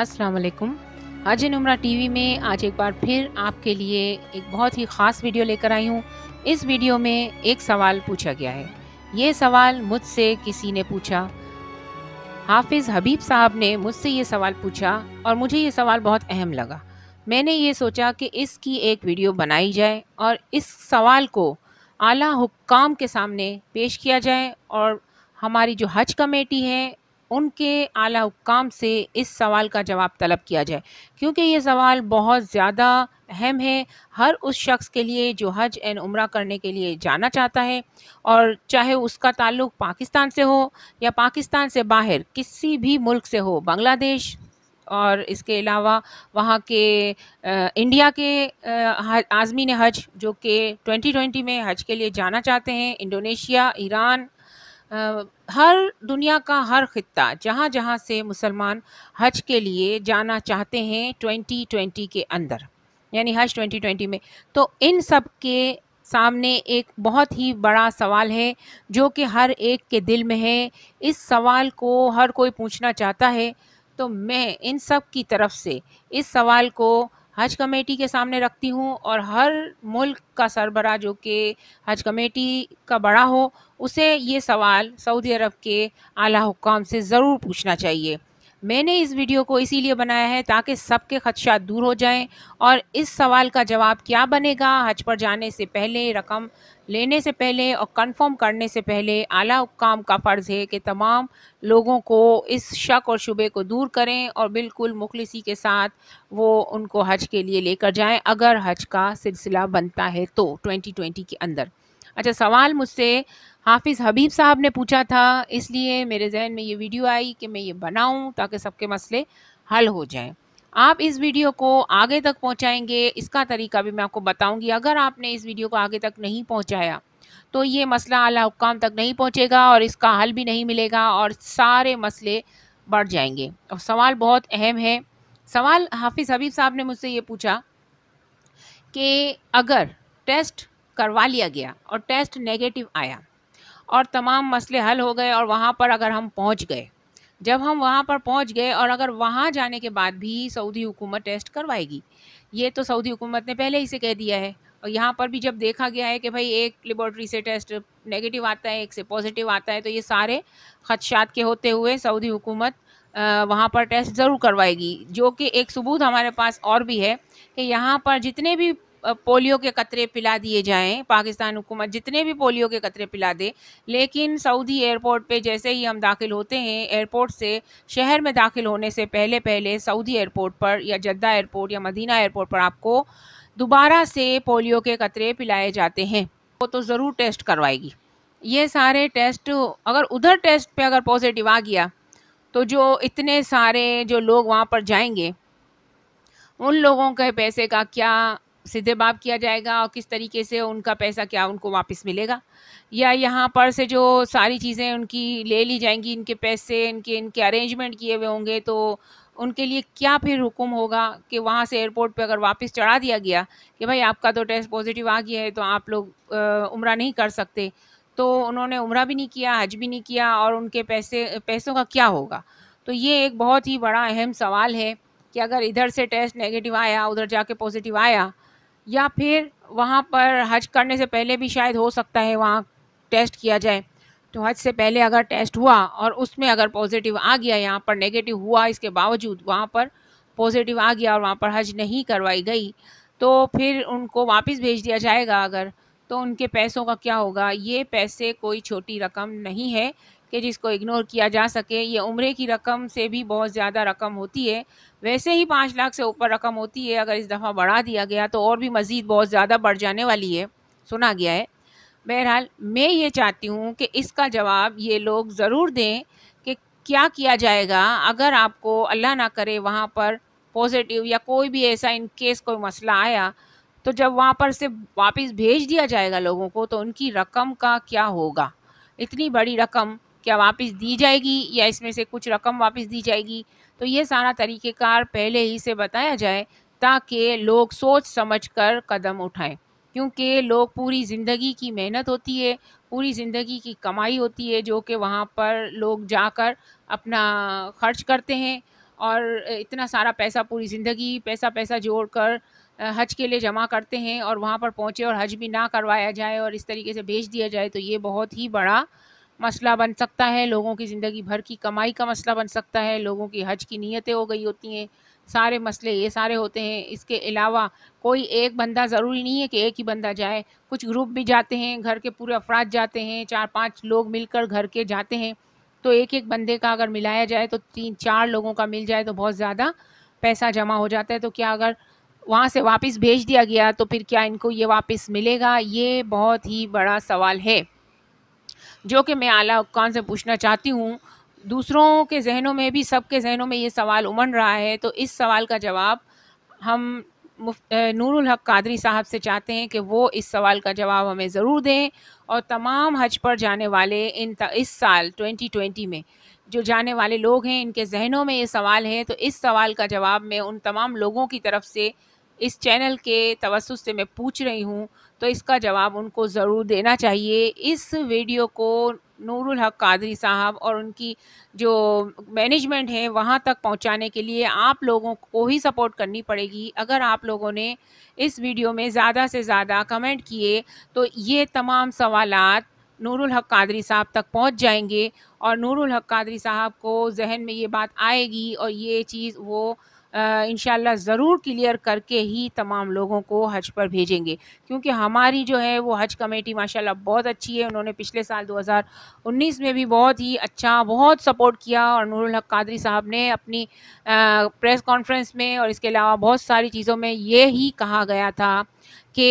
असलकुम वालेकुम हाजी नुमरा टीवी में आज एक बार फिर आपके लिए एक बहुत ही ख़ास वीडियो लेकर आई हूँ इस वीडियो में एक सवाल पूछा गया है ये सवाल मुझसे किसी ने पूछा हाफिज़ हबीब साहब ने मुझसे ये सवाल पूछा और मुझे ये सवाल बहुत अहम लगा मैंने ये सोचा कि इसकी एक वीडियो बनाई जाए और इस सवाल को आला हुक्काम के सामने पेश किया जाए और हमारी जो हज कमेटी है उनके आला हुकाम से इस सवाल का जवाब तलब किया जाए क्योंकि ये सवाल बहुत ज़्यादा अहम है हर उस शख्स के लिए जो हज एंड उम्र करने के लिए जाना चाहता है और चाहे उसका ताल्लुक पाकिस्तान से हो या पाकिस्तान से बाहर किसी भी मुल्क से हो बांग्लादेश और इसके अलावा वहाँ के आ, इंडिया के आज़मीन हज जो कि 2020 में हज के लिए जाना चाहते हैं इंडोनेशिया ईरान हर दुनिया का हर खत्ता जहाँ जहाँ से मुसलमान हज के लिए जाना चाहते हैं 2020 के अंदर यानी हज 2020 में तो इन सब के सामने एक बहुत ही बड़ा सवाल है जो कि हर एक के दिल में है इस सवाल को हर कोई पूछना चाहता है तो मैं इन सब की तरफ से इस सवाल को हज कमेटी के सामने रखती हूँ और हर मुल्क का सरबरा जो कि हज कमेटी का बड़ा हो उसे ये सवाल सऊदी अरब के आला हुकाम से ज़रूर पूछना चाहिए मैंने इस वीडियो को इसीलिए बनाया है ताकि सबके खदशात दूर हो जाएं और इस सवाल का जवाब क्या बनेगा हज पर जाने से पहले रकम लेने से पहले और कंफर्म करने से पहले आला हुक्काम का फ़र्ज़ है कि तमाम लोगों को इस शक और शुबे को दूर करें और बिल्कुल मुखलसी के साथ वो उनको हज के लिए लेकर जाएं अगर हज का सिलसिला बनता है तो 2020 के अंदर अच्छा सवाल मुझसे हाफिज़ हबीब साहब ने पूछा था इसलिए मेरे जहन में ये वीडियो आई कि मैं ये बनाऊं ताकि सबके मसले हल हो जाएं आप इस वीडियो को आगे तक पहुंचाएंगे इसका तरीका भी मैं आपको बताऊंगी अगर आपने इस वीडियो को आगे तक नहीं पहुंचाया तो ये मसला अला हुकाम तक नहीं पहुंचेगा और इसका हल भी नहीं मिलेगा और सारे मसले बढ़ जाएंगे और सवाल बहुत अहम है सवाल हाफिज़ हबीब साहब ने मुझसे ये पूछा कि अगर टेस्ट करवा लिया गया और टेस्ट नेगेटिव आया और तमाम मसले हल हो गए और वहाँ पर अगर हम पहुँच गए जब हम वहाँ पर पहुँच गए और अगर वहाँ जाने के बाद भी सऊदी हुकूमत टेस्ट करवाएगी ये तो सऊदी हुकूमत ने पहले ही से कह दिया है और यहाँ पर भी जब देखा गया है कि भाई एक लेबॉर्ट्री से टेस्ट नेगेटिव आता है एक से पॉजिटिव आता है तो ये सारे खदशात के होते हुए सऊदी हुकूमत वहाँ पर टेस्ट ज़रूर करवाएगी जो कि एक सबूत हमारे पास और भी है कि यहाँ पर जितने भी पोलियो के कतरे पिला दिए जाएं पाकिस्तान हुकूमत जितने भी पोलियो के कतरे पिला दे लेकिन सऊदी एयरपोर्ट पे जैसे ही हम दाखिल होते हैं एयरपोर्ट से शहर में दाखिल होने से पहले पहले सऊदी एयरपोर्ट पर या जद्दा एयरपोर्ट या मदीना एयरपोर्ट पर आपको दोबारा से पोलियो के कतरे पिलाए जाते हैं वो तो ज़रूर टेस्ट करवाएगी ये सारे टेस्ट अगर उधर टेस्ट पर अगर पॉजिटिव आ गया तो जो इतने सारे जो लोग वहाँ पर जाएंगे उन लोगों के पैसे का क्या सीधे माफ़ किया जाएगा और किस तरीके से उनका पैसा क्या उनको वापस मिलेगा या यहाँ पर से जो सारी चीज़ें उनकी ले ली जाएंगी इनके पैसे इनके इनके अरेंजमेंट किए हुए होंगे तो उनके लिए क्या फिर हुक्म होगा कि वहाँ से एयरपोर्ट पे अगर वापस चढ़ा दिया गया कि भाई आपका तो टेस्ट पॉजिटिव आ गया है तो आप लोग उम्र नहीं कर सकते तो उन्होंने उम्र भी नहीं किया हज भी नहीं किया और उनके पैसे पैसों का क्या होगा तो ये एक बहुत ही बड़ा अहम सवाल है कि अगर इधर से टेस्ट नेगेटिव आया उधर जाके पॉजिटिव आया या फिर वहाँ पर हज करने से पहले भी शायद हो सकता है वहाँ टेस्ट किया जाए तो हज से पहले अगर टेस्ट हुआ और उसमें अगर पॉजिटिव आ गया यहाँ पर नेगेटिव हुआ इसके बावजूद वहाँ पर पॉजिटिव आ गया और वहाँ पर हज नहीं करवाई गई तो फिर उनको वापस भेज दिया जाएगा अगर तो उनके पैसों का क्या होगा ये पैसे कोई छोटी रकम नहीं है कि जिसको इग्नोर किया जा सके ये उम्र की रकम से भी बहुत ज़्यादा रकम होती है वैसे ही पाँच लाख से ऊपर रकम होती है अगर इस दफ़ा बढ़ा दिया गया तो और भी मज़ीद बहुत ज़्यादा बढ़ जाने वाली है सुना गया है बहरहाल मैं ये चाहती हूँ कि इसका जवाब ये लोग ज़रूर दें कि क्या किया जाएगा अगर आपको अल्लाह ना करे वहाँ पर पॉजिटिव या कोई भी ऐसा इन केस कोई मसला आया तो जब वहाँ पर से वापस भेज दिया जाएगा लोगों को तो उनकी रकम का क्या होगा इतनी बड़ी रकम क्या वापस दी जाएगी या इसमें से कुछ रकम वापस दी जाएगी तो ये सारा तरीक़ेकार पहले ही से बताया जाए ताकि लोग सोच समझ कर कदम उठाएं क्योंकि लोग पूरी ज़िंदगी की मेहनत होती है पूरी ज़िंदगी की कमाई होती है जो कि वहाँ पर लोग जाकर अपना खर्च करते हैं और इतना सारा पैसा पूरी ज़िंदगी पैसा पैसा जोड़ कर हज के लिए जमा करते हैं और वहाँ पर पहुँचे और हज भी ना करवाया जाए और इस तरीके से भेज दिया जाए तो ये बहुत ही बड़ा मसला बन सकता है लोगों की ज़िंदगी भर की कमाई का मसला बन सकता है लोगों की हज की नीयतें हो गई होती हैं सारे मसले ये सारे होते हैं इसके अलावा कोई एक बंदा ज़रूरी नहीं है कि एक ही बंदा जाए कुछ ग्रुप भी जाते हैं घर के पूरे अफराद जाते हैं चार पाँच लोग मिलकर घर के जाते हैं तो एक एक बंदे का अगर मिलाया जाए तो तीन चार लोगों का मिल जाए तो बहुत ज़्यादा पैसा जमा हो जाता है तो क्या अगर वहाँ से वापस भेज दिया गया तो फिर क्या इनको ये वापस मिलेगा ये बहुत ही बड़ा सवाल है जो कि मैं आला हुकाम से पूछना चाहती हूँ दूसरों के जहनों में भी सबके जहनों में ये सवाल उमड़ रहा है तो इस सवाल का जवाब हम नूरुल हक कादरी साहब से चाहते हैं कि वो इस सवाल का जवाब हमें ज़रूर दें और तमाम हज पर जाने वाले इन त, इस साल 2020 में जो जाने वाले लोग हैं इनके जहनों में ये सवाल है तो इस सवाल का जवाब मैं उन तमाम लोगों की तरफ से इस चैनल के तवस से मैं पूछ रही हूँ तो इसका जवाब उनको ज़रूर देना चाहिए इस वीडियो को नूरुल हक कादरी साहब और उनकी जो मैनेजमेंट है वहाँ तक पहुँचाने के लिए आप लोगों को ही सपोर्ट करनी पड़ेगी अगर आप लोगों ने इस वीडियो में ज़्यादा से ज़्यादा कमेंट किए तो ये तमाम सवालत नूरुल हक कादरी साहब तक पहुंच जाएंगे और नूरुल हक कादरी साहब को जहन में ये बात आएगी और ये चीज़ वो इन ज़रूर क्लियर करके ही तमाम लोगों को हज पर भेजेंगे क्योंकि हमारी जो है वो हज कमेटी माशाल्लाह बहुत अच्छी है उन्होंने पिछले साल 2019 में भी बहुत ही अच्छा बहुत सपोर्ट किया और नूर हक कादरी साहब ने अपनी प्रेस कॉन्फ्रेंस में और इसके अलावा बहुत सारी चीज़ों में ये ही कहा गया था कि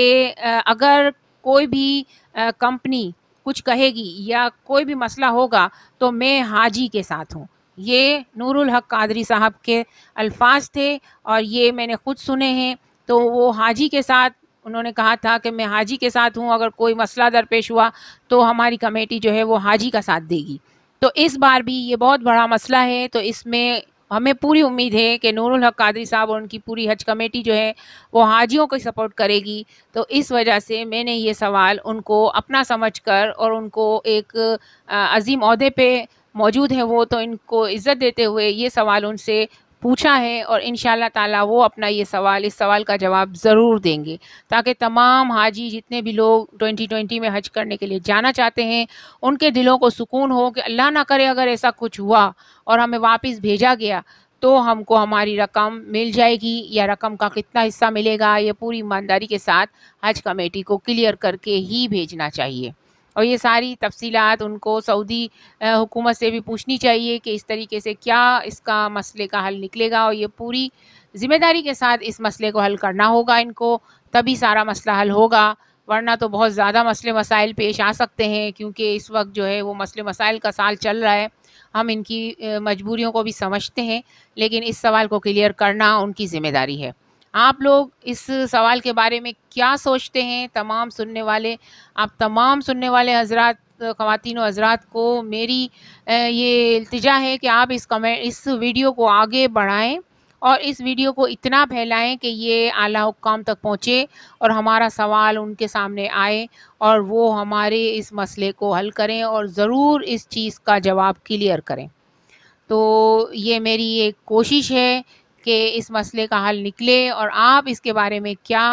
अगर कोई भी कंपनी कुछ कहेगी या कोई भी मसला होगा तो मैं हाजी के साथ हूँ ये नूरुल हक कादरी साहब के अल्फाज थे और ये मैंने ख़ुद सुने हैं तो वो हाजी के साथ उन्होंने कहा था कि मैं हाजी के साथ हूँ अगर कोई मसला दरपेश हुआ तो हमारी कमेटी जो है वो हाजी का साथ देगी तो इस बार भी ये बहुत बड़ा मसला है तो इसमें हमें पूरी उम्मीद है कि नूरुल हक कादरी साहब और उनकी पूरी हज कमेटी जो है वो हाजियों को सपोर्ट करेगी तो इस वजह से मैंने ये सवाल उनको अपना समझकर और उनको एक अजीम अहदे पे मौजूद हैं वो तो इनको इज़्ज़त देते हुए ये सवाल उनसे पूछा है और इन ताला वो अपना ये सवाल इस सवाल का जवाब ज़रूर देंगे ताकि तमाम हाजी जितने भी लोग 2020 में हज करने के लिए जाना चाहते हैं उनके दिलों को सुकून हो कि अल्लाह ना करे अगर ऐसा कुछ हुआ और हमें वापस भेजा गया तो हमको हमारी रकम मिल जाएगी या रकम का कितना हिस्सा मिलेगा ये पूरी ईमानदारी के साथ हज कमेटी को क्लियर करके ही भेजना चाहिए और ये सारी तफसीत उनको सऊदी हुकूमत से भी पूछनी चाहिए कि इस तरीके से क्या इसका मसले का हल निकलेगा और ये पूरी ज़िम्मेदारी के साथ इस मसले को हल करना होगा इनको तभी सारा मसला हल होगा वरना तो बहुत ज़्यादा मसले मसाइल पेश आ सकते हैं क्योंकि इस वक्त जो है वो मसले मसाइल का साल चल रहा है हम इनकी मजबूरियों को भी समझते हैं लेकिन इस सवाल को क्लियर करना उनकी ज़िम्मेदारी है आप लोग इस सवाल के बारे में क्या सोचते हैं तमाम सुनने वाले आप तमाम सुनने वाले हजरात ख़वान हजरात को मेरी ये अल्तजा है कि आप इस कमेंट इस वीडियो को आगे बढ़ाएं और इस वीडियो को इतना फैलाएं कि ये आला हुकाम तक पहुँचे और हमारा सवाल उनके सामने आए और वो हमारे इस मसले को हल करें और ज़रूर इस चीज़ का जवाब क्लियर करें तो ये मेरी एक कोशिश है कि इस मसले का हल निकले और आप इसके बारे में क्या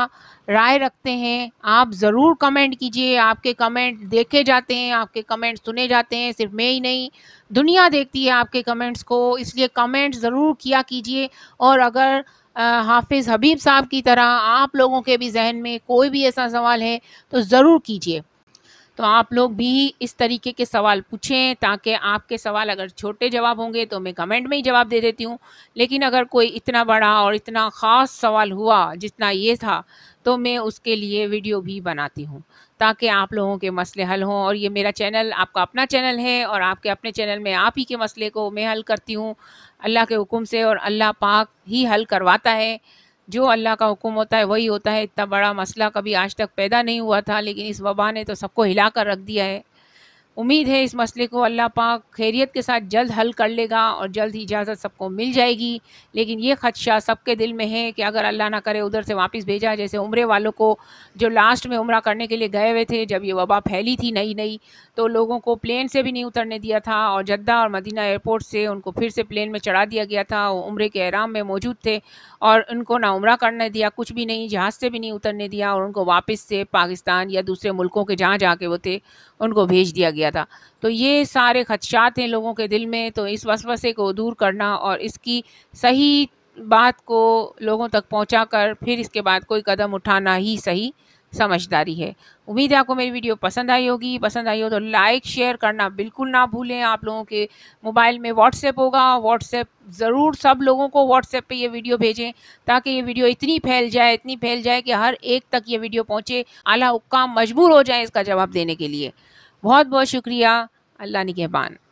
राय रखते हैं आप ज़रूर कमेंट कीजिए आपके कमेंट देखे जाते हैं आपके कमेंट सुने जाते हैं सिर्फ मैं ही नहीं दुनिया देखती है आपके कमेंट्स को इसलिए कमेंट ज़रूर किया कीजिए और अगर हाफिज़ हबीब साहब की तरह आप लोगों के भी जहन में कोई भी ऐसा सवाल है तो ज़रूर कीजिए तो आप लोग भी इस तरीके के सवाल पूछें ताकि आपके सवाल अगर छोटे जवाब होंगे तो मैं कमेंट में ही जवाब दे देती हूँ लेकिन अगर कोई इतना बड़ा और इतना ख़ास सवाल हुआ जितना ये था तो मैं उसके लिए वीडियो भी बनाती हूँ ताकि आप लोगों के मसले हल हों और ये मेरा चैनल आपका अपना चैनल है और आपके अपने चैनल में आप ही के मसले को मैं हल करती हूँ अल्लाह के हुक्म से और अल्लाह पाक ही हल करवाता है जो अल्लाह का हुक्म होता है वही होता है इतना बड़ा मसला कभी आज तक पैदा नहीं हुआ था लेकिन इस वबा ने तो सबको हिला कर रख दिया है उम्मीद है इस मसले को अल्लाह पाक खैरियत के साथ जल्द हल कर लेगा और जल्द ही इजाज़त सबको मिल जाएगी लेकिन ये ख़दशा सबके दिल में है कि अगर अल्लाह ना करे उधर से वापस भेजा जैसे उम्र वालों को जो लास्ट में उम्र करने के लिए गए हुए थे जब ये वबा फैली थी नई नई तो लोगों को प्लेन से भी नहीं उतरने दिया था और जद्दा और मदीना एयरपोर्ट से उनको फिर से प्लेन में चढ़ा दिया गया था वो उम्र के आराम में मौजूद थे और उनको ना उम्र करने दिया कुछ भी नहीं जहाज़ से भी नहीं उतरने दिया और उनको वापस से पाकिस्तान या दूसरे मुल्कों के जहाँ जाके वो थे उनको भेज दिया गया दिया था तो ये सारे खदशात हैं लोगों के दिल में तो इस वसवसे को दूर करना और इसकी सही बात को लोगों तक पहुंचाकर फिर इसके बाद कोई कदम उठाना ही सही समझदारी है उम्मीद है आपको मेरी वीडियो पसंद आई होगी पसंद आई हो तो लाइक शेयर करना बिल्कुल ना भूलें आप लोगों के मोबाइल में व्हाट्सएप होगा व्हाट्सएप ज़रूर सब लोगों को व्हाट्सएप पे ये वीडियो भेजें ताकि ये वीडियो इतनी फैल जाए इतनी फैल जाए कि हर एक तक ये वीडियो पहुँचे आला हुक्का मजबूर हो जाए इसका जवाब देने के लिए बहुत बहुत शुक्रिया अल्लाह निगहबान